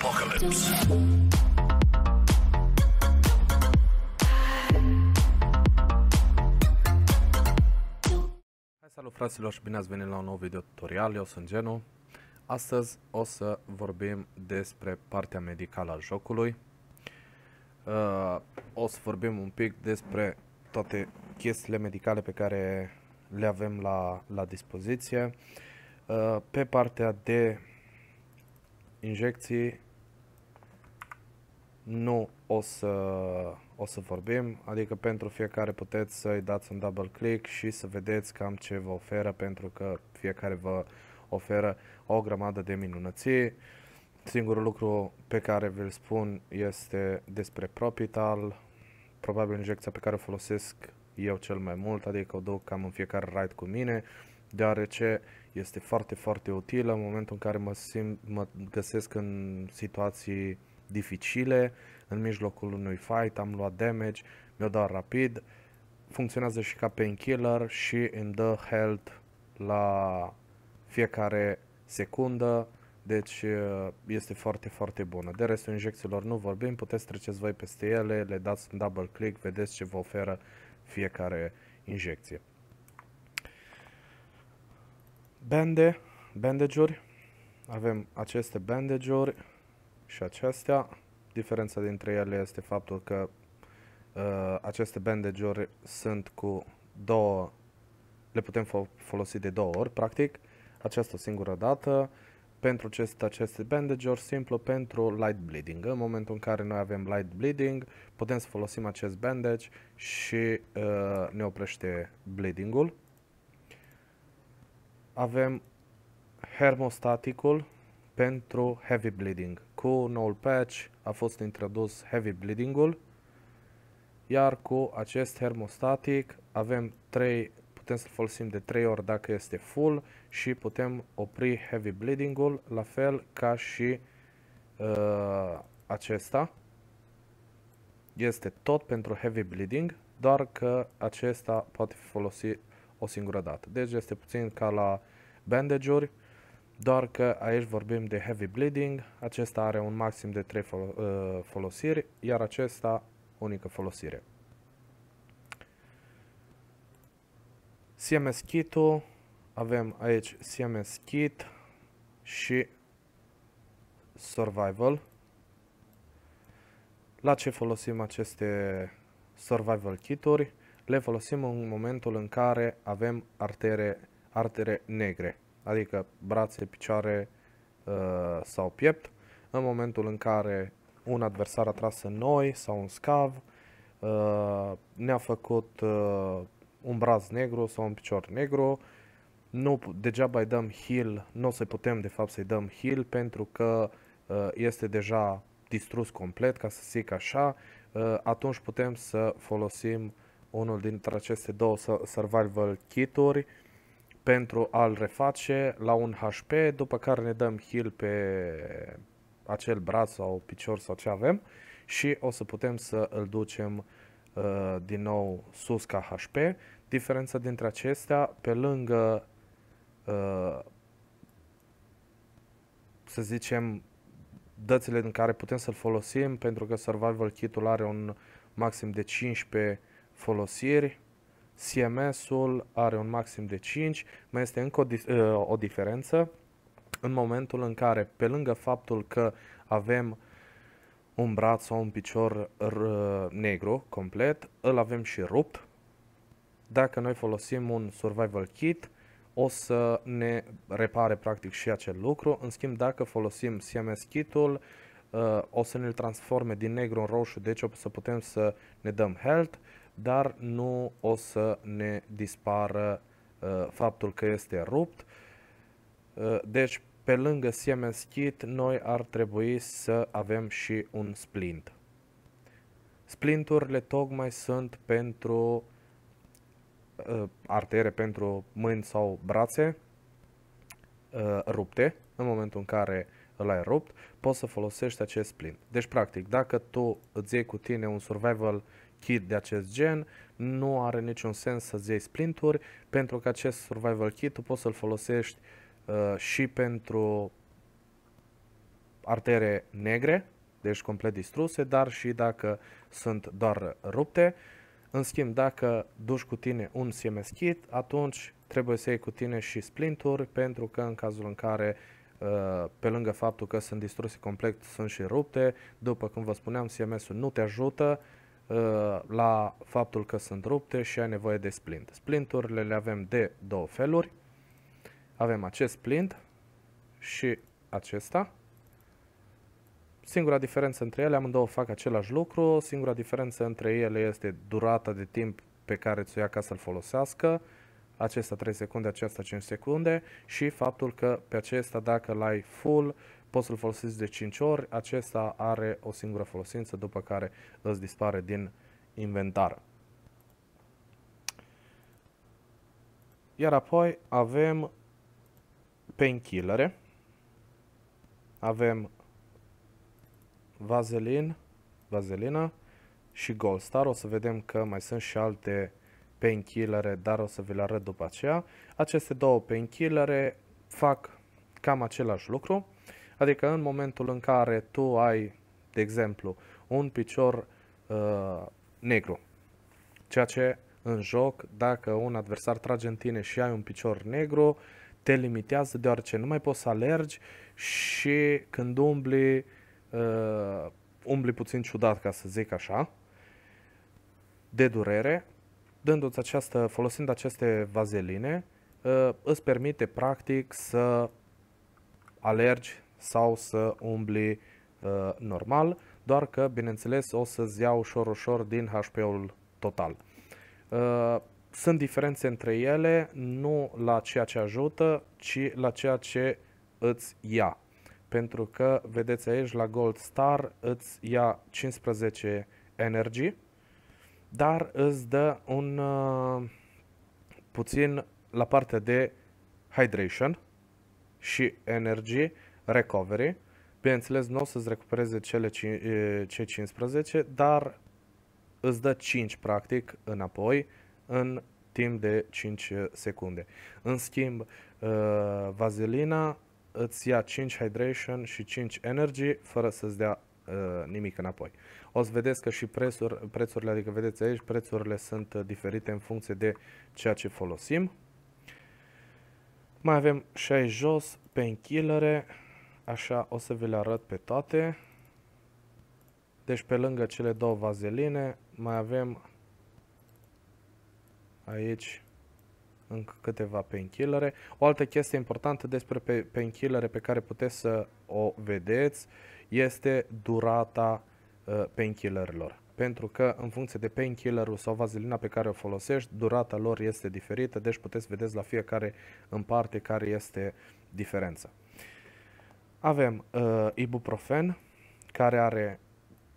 Apocalypse. Hai salut fraților și bine ați venit la un nou video tutorial, eu sunt Genu. Astăzi o să vorbim despre partea medicală a jocului. Uh, o să vorbim un pic despre toate chestiile medicale pe care le avem la, la dispoziție. Uh, pe partea de injecții nu o să, o să vorbim, adică pentru fiecare puteți să-i dați un double click și să vedeți cam ce vă oferă, pentru că fiecare vă oferă o grămadă de minunății. Singurul lucru pe care vi-l spun este despre Propital, probabil injecția pe care o folosesc eu cel mai mult, adică o duc cam în fiecare ride cu mine, deoarece este foarte, foarte utilă în momentul în care mă, simt, mă găsesc în situații dificile, în mijlocul unui fight, am luat damage, mi-o dau rapid, funcționează și ca painkiller și îmi dă health la fiecare secundă, deci uh, este foarte, foarte bună. De restul injecțiilor nu vorbim, puteți treceți voi peste ele, le dați un double click, vedeți ce vă oferă fiecare injecție. Bande, bandage-uri, avem aceste bandage-uri, și acestea. Diferența dintre ele este faptul că uh, aceste bandage-uri sunt cu două, le putem fo- folosi de două ori, practic, această singură dată. Pentru ce sunt aceste bandage-uri? Simplu pentru light bleeding. În momentul în care noi avem light bleeding, putem să folosim acest bandage deci, și uh, ne oprește bleeding-ul. Avem hermostaticul pentru heavy bleeding. Cu noul patch a fost introdus heavy bleeding-ul, iar cu acest hermostatic avem 3, putem să-l folosim de 3 ori dacă este full și putem opri heavy bleeding-ul, la fel ca și uh, acesta. Este tot pentru heavy bleeding, doar că acesta poate fi folosit o singură dată. Deci este puțin ca la bandage-uri, doar că aici vorbim de heavy bleeding, acesta are un maxim de 3 uh, folosiri, iar acesta unică folosire. CMS kit-ul, avem aici CMS kit și survival. La ce folosim aceste survival kit-uri? Le folosim în momentul în care avem artere, artere negre adică brațe, picioare uh, sau piept, în momentul în care un adversar a tras în noi sau un scav, uh, ne-a făcut uh, un braț negru sau un picior negru, nu, degeaba îi dăm heal, nu o să putem de fapt să-i dăm heal pentru că uh, este deja distrus complet, ca să zic așa, uh, atunci putem să folosim unul dintre aceste două survival kituri pentru a-l reface la un HP, după care ne dăm heal pe acel braț sau picior sau ce avem și o să putem să îl ducem uh, din nou sus ca HP. Diferența dintre acestea, pe lângă, uh, să zicem, dățile în care putem să-l folosim, pentru că survival kit-ul are un maxim de 15 folosiri, CMS-ul are un maxim de 5, mai este încă o, ă, o diferență în momentul în care, pe lângă faptul că avem un braț sau un picior negru complet, îl avem și rupt. Dacă noi folosim un survival kit, o să ne repare practic și acel lucru. În schimb, dacă folosim CMS kit-ul, ă, o să ne-l transforme din negru în roșu, deci o să putem să ne dăm health, dar nu o să ne dispară uh, faptul că este rupt. Uh, deci, pe lângă Siemens Kit, noi ar trebui să avem și un splint. Splinturile tocmai sunt pentru uh, artere, pentru mâini sau brațe uh, rupte. În momentul în care îl ai rupt, poți să folosești acest splint. Deci, practic, dacă tu îți iei cu tine un survival uh, kit de acest gen, nu are niciun sens să-ți iei splinturi, pentru că acest survival kit tu poți să-l folosești uh, și pentru artere negre, deci complet distruse, dar și dacă sunt doar rupte. În schimb, dacă duci cu tine un CMS kit, atunci trebuie să iei cu tine și splinturi, pentru că în cazul în care uh, pe lângă faptul că sunt distruse complet, sunt și rupte. După cum vă spuneam, CMS-ul nu te ajută Uh, la faptul că sunt rupte și ai nevoie de splint. Splinturile le avem de două feluri. Avem acest splint și acesta. Singura diferență între ele, amândouă fac același lucru, singura diferență între ele este durata de timp pe care ți-o ia ca să-l folosească, acesta 3 secunde, acesta 5 secunde și faptul că pe acesta dacă l-ai full poți să-l folosiți de 5 ori, acesta are o singură folosință după care îți dispare din inventar. Iar apoi avem painkillere, avem vazelin, vazelina și gold star. O să vedem că mai sunt și alte painkillere, dar o să vi le arăt după aceea. Aceste două painkillere fac cam același lucru. Adică în momentul în care tu ai, de exemplu, un picior uh, negru, ceea ce în joc, dacă un adversar trage în tine și ai un picior negru, te limitează deoarece nu mai poți să alergi și când umbli, uh, umbli puțin ciudat, ca să zic așa, de durere, dându-ți această, folosind aceste vazeline, uh, îți permite practic să alergi sau să umbli uh, normal, doar că, bineînțeles, o să-ți ia ușor-ușor din HP-ul total. Uh, sunt diferențe între ele, nu la ceea ce ajută, ci la ceea ce îți ia. Pentru că, vedeți aici, la Gold Star îți ia 15 energy, dar îți dă un uh, puțin la partea de hydration și energy recovery. Bineînțeles, nu o să-ți recupereze cele c- 15, dar îți dă 5 practic înapoi în timp de 5 secunde. În schimb, vazelina îți ia 5 hydration și 5 energy fără să-ți dea nimic înapoi. O să vedeți că și prețuri, prețurile, adică vedeți aici, prețurile sunt uh, diferite în funcție de ceea ce folosim. Mai avem 6 jos, painkillere, Așa o să vi le arăt pe toate. Deci pe lângă cele două vazeline mai avem aici încă câteva painkillere. O altă chestie importantă despre painkillere pe care puteți să o vedeți este durata uh, painkillerilor. Pentru că în funcție de painkillerul sau vazelina pe care o folosești, durata lor este diferită, deci puteți vedeți la fiecare în parte care este diferența. Avem uh, ibuprofen, care are,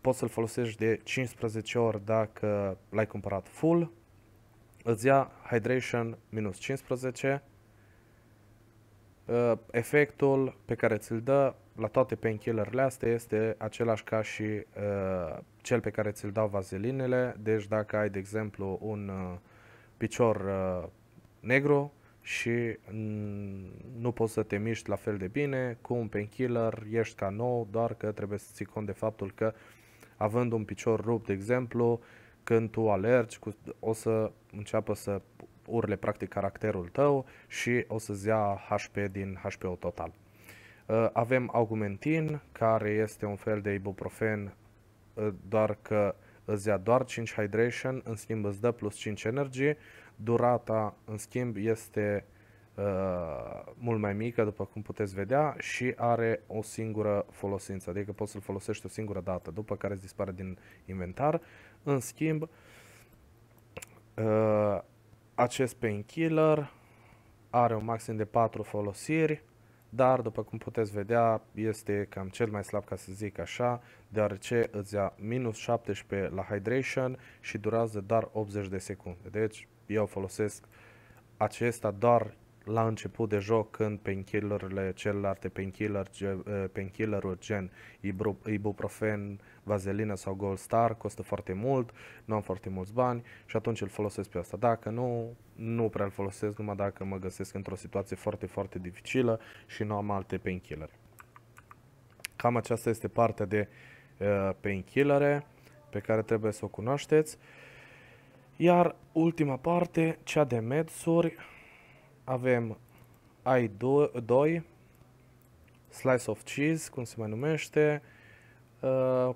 poți să-l folosești de 15 ori dacă l-ai cumpărat full, îți ia hydration minus 15, uh, efectul pe care ți-l dă la toate painkillerile astea este același ca și uh, cel pe care ți-l dau vazelinele, deci dacă ai, de exemplu, un uh, picior uh, negru, și mm, nu poți să te miști la fel de bine, cu un painkiller ești ca nou, doar că trebuie să ții cont de faptul că având un picior rupt, de exemplu, când tu alergi, o să înceapă să urle practic caracterul tău și o să-ți ia HP din HP-ul total. Uh, avem augmentin, care este un fel de ibuprofen, uh, doar că îți ia doar 5 hydration, în schimb îți dă plus 5 energy, Durata, în schimb, este uh, mult mai mică, după cum puteți vedea, și are o singură folosință, adică poți să-l folosești o singură dată, după care îți dispare din inventar. În schimb, uh, acest painkiller are un maxim de 4 folosiri, dar după cum puteți vedea este cam cel mai slab ca să zic așa, deoarece îți ia minus 17 la hydration și durează doar 80 de secunde. Deci eu folosesc acesta doar la început de joc când painkillerurile celelalte painkiller, eh, painkiller-uri gen ibuprofen, vazelină sau gold star costă foarte mult, nu am foarte mulți bani și atunci îl folosesc pe asta. Dacă nu, nu prea îl folosesc numai dacă mă găsesc într-o situație foarte, foarte dificilă și nu am alte painkillere. Cam aceasta este partea de uh, eh, painkillere pe care trebuie să o cunoașteți. Uh, iar ultima parte, cea de medsuri, avem i2, slice of cheese, cum se mai numește, uh,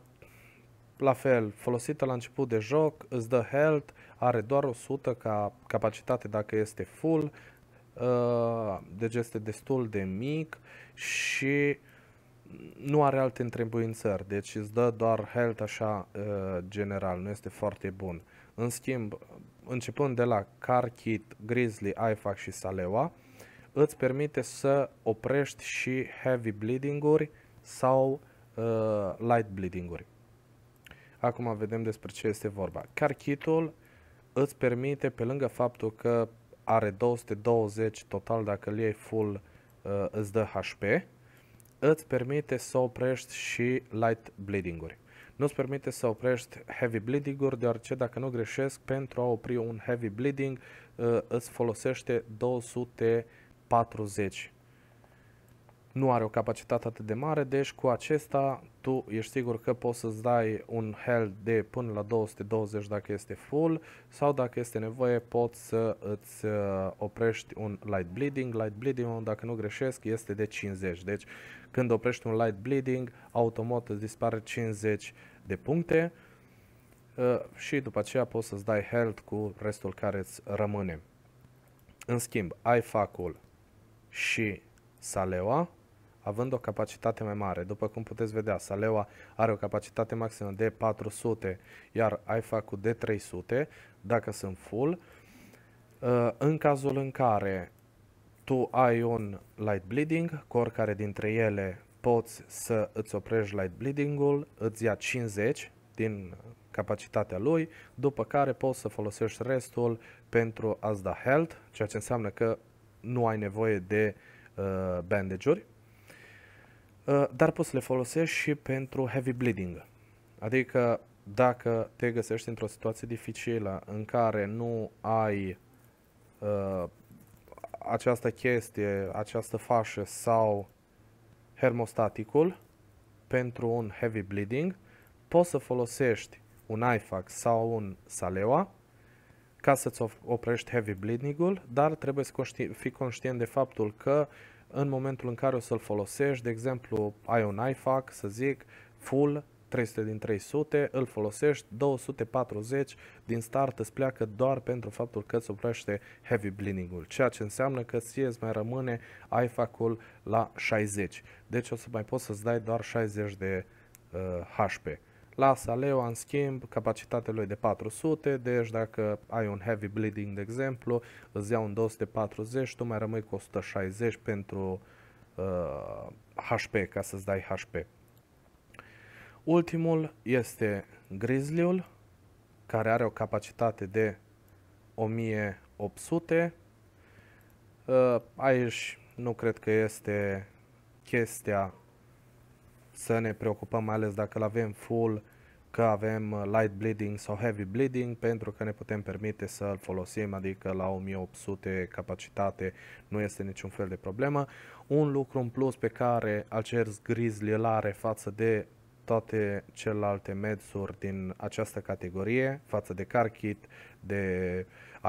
la fel, folosită la început de joc, îți dă health, are doar 100 ca capacitate dacă este full, uh, deci este destul de mic și nu are alte întrebuințări, deci îți dă doar health așa uh, general, nu este foarte bun. În schimb, începând de la Car Kit Grizzly, iFac și Salewa, îți permite să oprești și heavy bleeding-uri sau uh, light bleeding-uri. Acum vedem despre ce este vorba. kit ul îți permite, pe lângă faptul că are 220 total dacă îl iei full uh, îți dă HP, îți permite să oprești și light bleeding-uri. Nu-ți permite să oprești heavy bleeding-uri, deoarece dacă nu greșesc, pentru a opri un heavy bleeding uh, îți folosește 240. Nu are o capacitate atât de mare, deci cu acesta tu ești sigur că poți să-ți dai un health de până la 220 dacă este full sau dacă este nevoie poți să îți uh, oprești un light bleeding. Light bleeding, dacă nu greșesc, este de 50. Deci când oprești un light bleeding, automat îți dispare 50 de puncte uh, și după aceea poți să-ți dai health cu restul care îți rămâne. În schimb, ai facul și Salewa, având o capacitate mai mare. După cum puteți vedea, Salewa are o capacitate maximă de 400, iar IFAC-ul de 300, dacă sunt full. Uh, în cazul în care tu ai un light bleeding, cu oricare dintre ele poți să îți oprești light bleeding-ul, îți ia 50 din capacitatea lui, după care poți să folosești restul pentru a-ți da health, ceea ce înseamnă că nu ai nevoie de uh, bandage-uri, uh, dar poți să le folosești și pentru heavy bleeding. Adică dacă te găsești într-o situație dificilă în care nu ai uh, această chestie, această fașă sau hermostaticul pentru un heavy bleeding, poți să folosești un IFAX sau un saleoa ca să-ți oprești heavy bleeding-ul, dar trebuie să fii conștient de faptul că în momentul în care o să-l folosești, de exemplu, ai un IFAC, să zic, full 300 din 300, îl folosești, 240 din start îți pleacă doar pentru faptul că îți oprește heavy bleeding-ul, ceea ce înseamnă că ție îți mai rămâne IFAC-ul la 60. Deci o să mai poți să-ți dai doar 60 de uh, HP. La Saleo, în schimb, capacitatea lui de 400, deci dacă ai un heavy bleeding, de exemplu, îți iau un 240, tu mai rămâi cu 160 pentru uh, HP, ca să-ți dai HP. Ultimul este Grizzly-ul, care are o capacitate de 1800. Uh, aici nu cred că este chestia să ne preocupăm, mai ales dacă îl avem full, că avem uh, light bleeding sau heavy bleeding, pentru că ne putem permite să îl folosim, adică la 1800 capacitate nu este niciun fel de problemă. Un lucru în plus pe care acest grizzly îl are față de toate celelalte mezuri din această categorie față de CarKit, de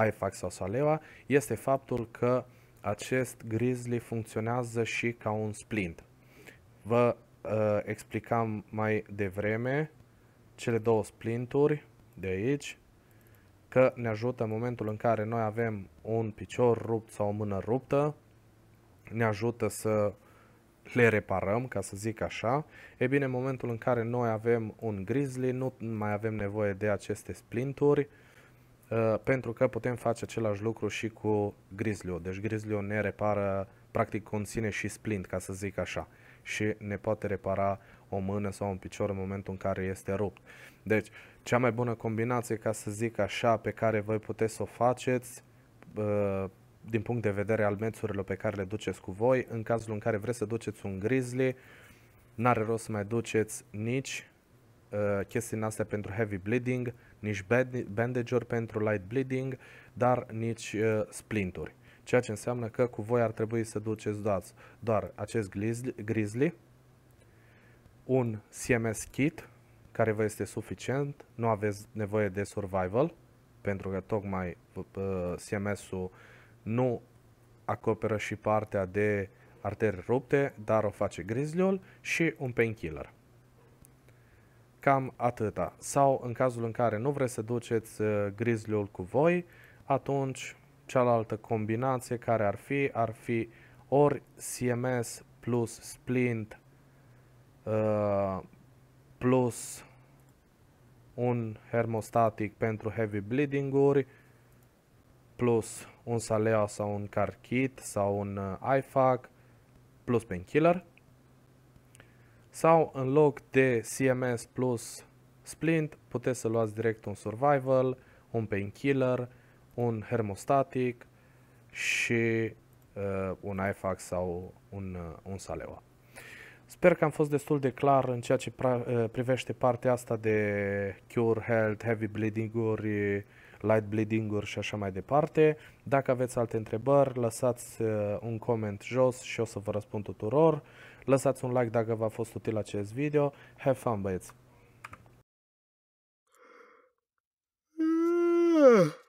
iFax sau saleva, este faptul că acest grizzly funcționează și ca un splint. Vă uh, explicam mai devreme cele două splinturi de aici, că ne ajută în momentul în care noi avem un picior rupt sau o mână ruptă, ne ajută să le reparăm, ca să zic așa, e bine, în momentul în care noi avem un grizzly, nu mai avem nevoie de aceste splinturi, uh, pentru că putem face același lucru și cu grizzly Deci grizzly ne repară, practic conține și splint, ca să zic așa, și ne poate repara o mână sau un picior în momentul în care este rupt. Deci, cea mai bună combinație, ca să zic așa, pe care voi puteți să o faceți, uh, din punct de vedere al mețurilor pe care le duceți cu voi. În cazul în care vreți să duceți un grizzly, n-are rost să mai duceți nici uh, chestii în astea pentru heavy bleeding, nici bandage-uri pentru light bleeding, dar nici uh, splinturi. Ceea ce înseamnă că cu voi ar trebui să duceți doar, doar acest grizzly, un CMS kit care vă este suficient, nu aveți nevoie de survival, pentru că tocmai uh, CMS-ul uh, nu acoperă și partea de arteri rupte, dar o face grizzlyul și un painkiller. Cam atâta. Sau în cazul în care nu vreți să duceți uh, grizzlyul cu voi, atunci cealaltă combinație care ar fi, ar fi ori CMS plus splint uh, plus un hermostatic pentru heavy bleeding-uri plus un Salea sau un Car Kit sau un uh, IFAC plus Painkiller sau în loc de CMS plus Splint puteți să luați direct un Survival, un Painkiller, un Hermostatic și uh, un IFAC sau un, uh, un Salewa. Sper că am fost destul de clar în ceea ce pra, uh, privește partea asta de Cure Health, Heavy Bleeding-uri, light bleeding-uri și așa mai departe. Dacă aveți alte întrebări, lăsați uh, un coment jos și o să vă răspund tuturor. Lăsați un like dacă v-a fost util acest video. Have fun, băieți! Yeah.